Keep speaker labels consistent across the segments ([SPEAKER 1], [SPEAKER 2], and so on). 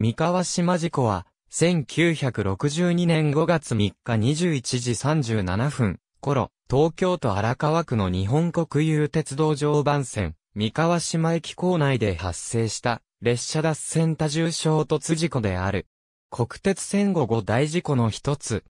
[SPEAKER 1] 三河島事故は、1962年5月3日21時37分頃、東京都荒川区の日本国有鉄道常磐線、三河島駅構内で発生した列車脱線多重衝突事故である。国鉄戦後後大事故の一つ。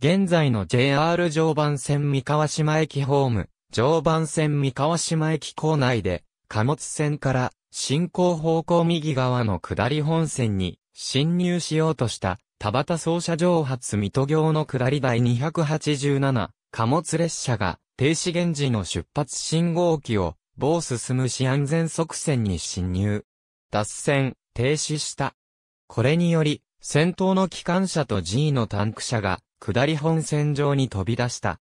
[SPEAKER 1] 現在の JR 常磐線三河島駅ホーム、常磐線三河島駅構内で貨物船から進行方向右側の下り本線に侵入しようとした田畑総車上発水戸行の下り台287貨物列車が停止現時の出発信号機を某進むし安全側線に侵入。脱線、停止した。これにより、先頭の機関車と G のタンク車が下り本線上に飛び出した。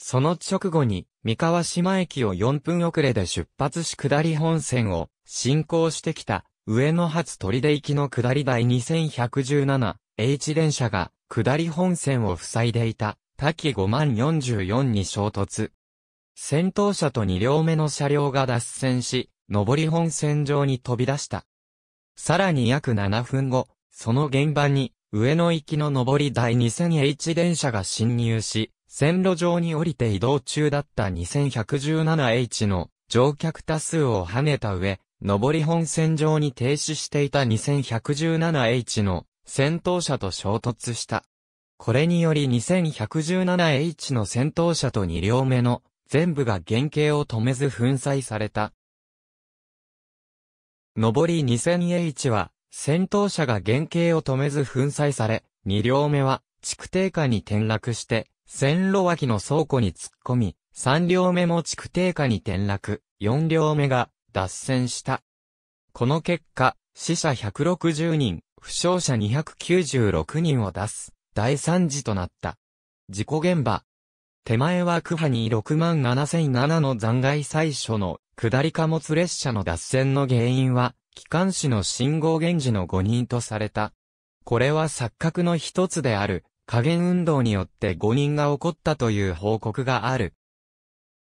[SPEAKER 1] その直後に、三河島駅を4分遅れで出発し下り本線を進行してきた、上野発取出行きの下り台 2117H 電車が、下り本線を塞いでいた、滝5万44に衝突。先頭車と2両目の車両が脱線し、上り本線上に飛び出した。さらに約7分後、その現場に、上野行きの上り台 2000H 電車が進入し、線路上に降りて移動中だった 2117H の乗客多数を跳ねた上、上り本線上に停止していた 2117H の戦闘車と衝突した。これにより 2117H の戦闘車と2両目の全部が原型を止めず粉砕された。上り 2000H は戦闘車が原型を止めず粉砕され、2両目は築底下に転落して線路脇の倉庫に突っ込み、3両目も築低下に転落、4両目が脱線した。この結果、死者160人、負傷者296人を出す、大惨事となった。事故現場。手前は区派に6万7007の残骸最初の下り貨物列車の脱線の原因は、機関士の信号源氏の誤認とされた。これは錯覚の一つである、加減運動によって誤認が起こったという報告がある。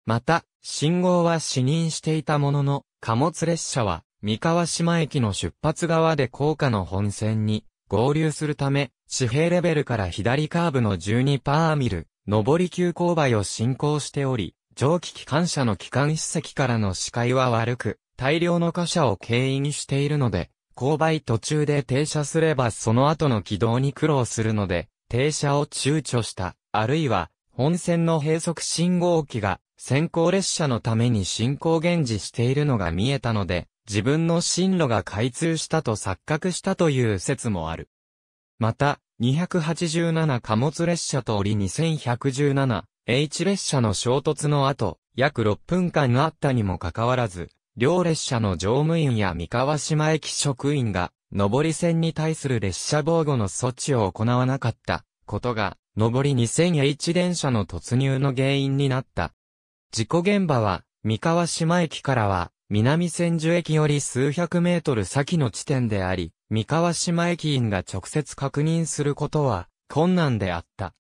[SPEAKER 1] また、信号は死認していたものの、貨物列車は、三河島駅の出発側で高架の本線に合流するため、地平レベルから左カーブの12パーミル、上り急勾配を進行しており、蒸気機関車の機関施設からの視界は悪く、大量の貨車を牽引しているので、勾配途中で停車すればその後の軌道に苦労するので、停車を躊躇した、あるいは、本線の閉塞信号機が、先行列車のために進行現時しているのが見えたので、自分の進路が開通したと錯覚したという説もある。また、287貨物列車と折 2117H 列車の衝突の後、約6分間あったにもかかわらず、両列車の乗務員や三河島駅職員が上り線に対する列車防護の措置を行わなかったことが、上り 2000H 電車の突入の原因になった。事故現場は、三河島駅からは、南千住駅より数百メートル先の地点であり、三河島駅員が直接確認することは困難であった。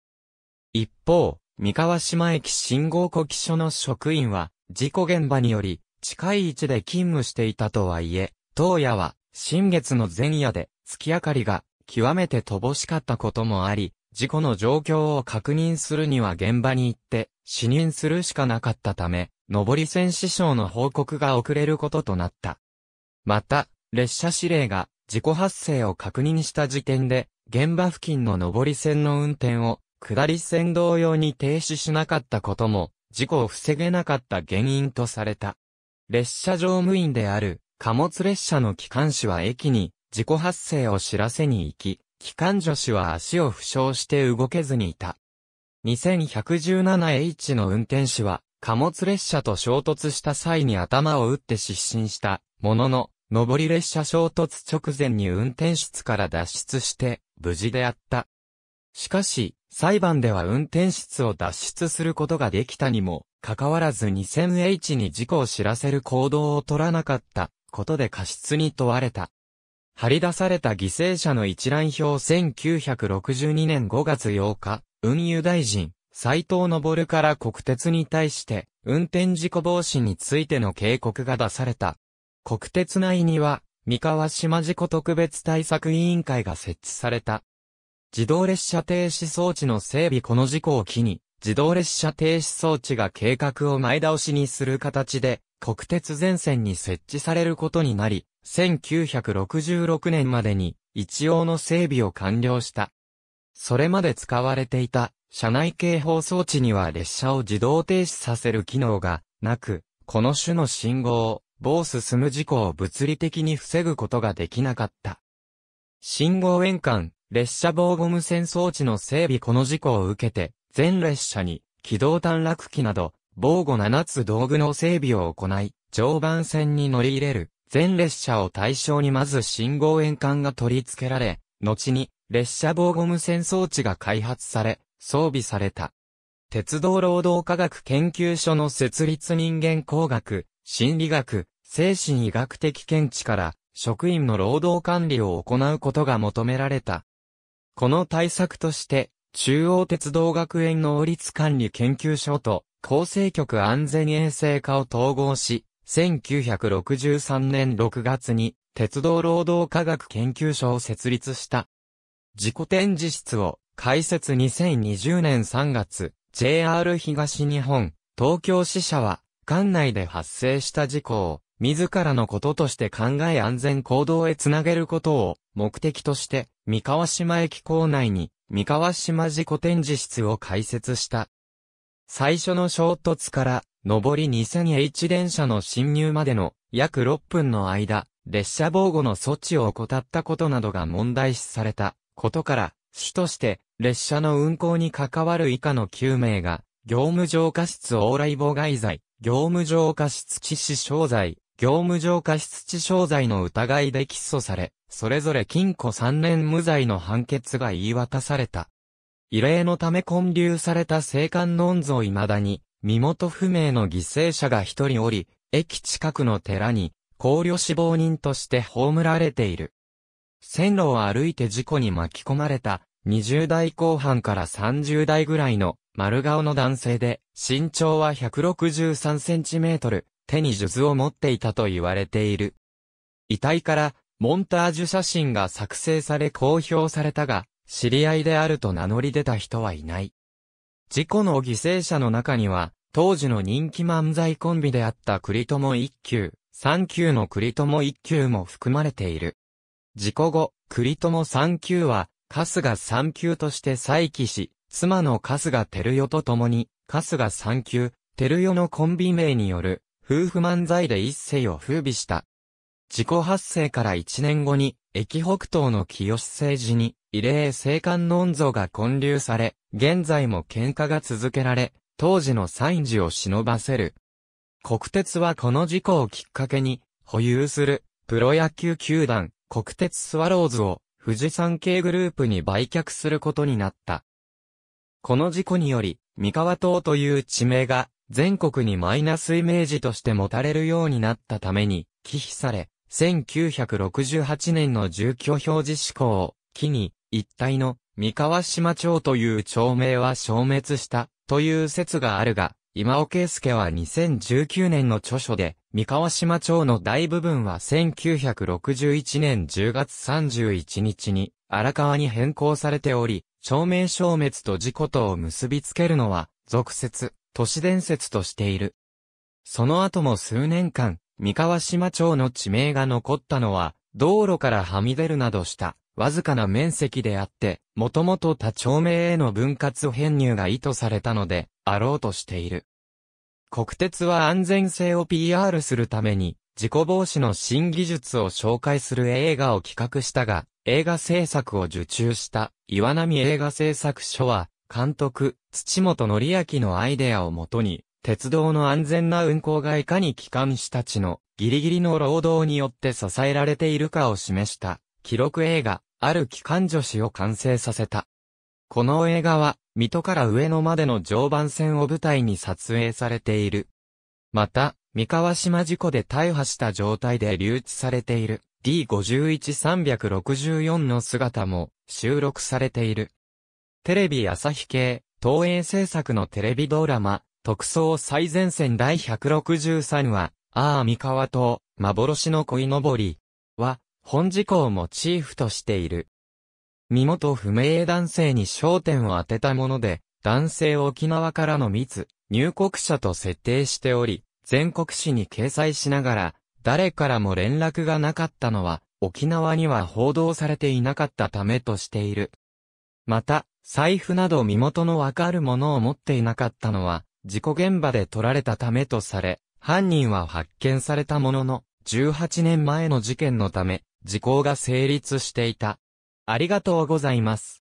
[SPEAKER 1] 一方、三河島駅信号呼気所の職員は、事故現場により、近い位置で勤務していたとはいえ、当夜は新月の前夜で月明かりが極めて乏しかったこともあり、事故の状況を確認するには現場に行って死認するしかなかったため、上り線師匠の報告が遅れることとなった。また、列車指令が事故発生を確認した時点で、現場付近の上り線の運転を下り線同様に停止しなかったことも、事故を防げなかった原因とされた。列車乗務員である貨物列車の機関士は駅に事故発生を知らせに行き、機関助士は足を負傷して動けずにいた。2117H の運転士は貨物列車と衝突した際に頭を打って失神したものの、上り列車衝突直前に運転室から脱出して無事であった。しかし、裁判では運転室を脱出することができたにも、かかわらず 2000H に事故を知らせる行動を取らなかったことで過失に問われた。張り出された犠牲者の一覧表1962年5月8日、運輸大臣、斎藤昇から国鉄に対して、運転事故防止についての警告が出された。国鉄内には、三河島事故特別対策委員会が設置された。自動列車停止装置の整備この事故を機に、自動列車停止装置が計画を前倒しにする形で、国鉄前線に設置されることになり、1966年までに一応の整備を完了した。それまで使われていた車内警報装置には列車を自動停止させる機能がなく、この種の信号を棒進む事故を物理的に防ぐことができなかった。信号円管、列車防護無線装置の整備この事故を受けて、全列車に機動短絡機など防護7つ道具の整備を行い、常磐線に乗り入れる、全列車を対象にまず信号円管が取り付けられ、後に列車防護無線装置が開発され、装備された。鉄道労働科学研究所の設立人間工学、心理学、精神医学的見地から、職員の労働管理を行うことが求められた。この対策として、中央鉄道学園能率管理研究所と厚生局安全衛生化を統合し、1963年6月に鉄道労働科学研究所を設立した。自己展示室を開設2020年3月、JR 東日本、東京支社は、管内で発生した事故を、自らのこととして考え安全行動へつなげることを目的として、三河島駅構内に、三河島事故展示室を開設した。最初の衝突から、上り 2000H 電車の侵入までの約6分の間、列車防護の措置を怠ったことなどが問題視されたことから、主として列車の運行に関わる以下の9名が、業務上過失往来妨害罪、業務上過失致死傷罪、業務上過失致傷罪の疑いで起訴され、それぞれ禁錮3年無罪の判決が言い渡された。異例のため建立された聖の音像未だに、身元不明の犠牲者が一人おり、駅近くの寺に、考慮死亡人として葬られている。線路を歩いて事故に巻き込まれた、20代後半から30代ぐらいの丸顔の男性で、身長は163センチメートル、手に数珠を持っていたと言われている。遺体から、モンタージュ写真が作成され公表されたが、知り合いであると名乗り出た人はいない。事故の犠牲者の中には、当時の人気漫才コンビであった栗友一休、三休の栗友一休も含まれている。事故後、栗友三休は、春日三休として再起し、妻の春日照代と共に、春日三休、照代のコンビ名による、夫婦漫才で一世を風靡した。事故発生から一年後に、駅北東の清志政治に、例生聖観音像が建立され、現在も喧嘩が続けられ、当時の惨事を忍ばせる。国鉄はこの事故をきっかけに、保有する、プロ野球球団、国鉄スワローズを、富士山系グループに売却することになった。この事故により、三河島という地名が、全国にマイナスイメージとして持たれるようになったために、忌避され、1968年の住居表示施行を、機に、一帯の三河島町という町名は消滅したという説があるが、今尾圭介は2019年の著書で、三河島町の大部分は1961年10月31日に荒川に変更されており、町名消滅と事故とを結びつけるのは、俗説、都市伝説としている。その後も数年間、三河島町の地名が残ったのは、道路からはみ出るなどしたわずかな面積であって、もともと多町名への分割編入が意図されたので、あろうとしている。国鉄は安全性を PR するために、事故防止の新技術を紹介する映画を企画したが、映画制作を受注した岩波映画制作所は、監督、土本則明のアイデアをもとに、鉄道の安全な運行がいかに機関士たちのギリギリの労働によって支えられているかを示した。記録映画、ある機関女子を完成させた。この映画は、水戸から上野までの常磐線を舞台に撮影されている。また、三河島事故で大破した状態で留置されている D51364 の姿も収録されている。テレビ朝日系、東映制作のテレビドラマ、特捜最前線第163話、ああ三河島、幻の恋のぼり、本事項をモチーフとしている。身元不明男性に焦点を当てたもので、男性沖縄からの密、入国者と設定しており、全国紙に掲載しながら、誰からも連絡がなかったのは、沖縄には報道されていなかったためとしている。また、財布など身元のわかるものを持っていなかったのは、事故現場で取られたためとされ、犯人は発見されたものの、18年前の事件のため、時効が成立していた。ありがとうございます。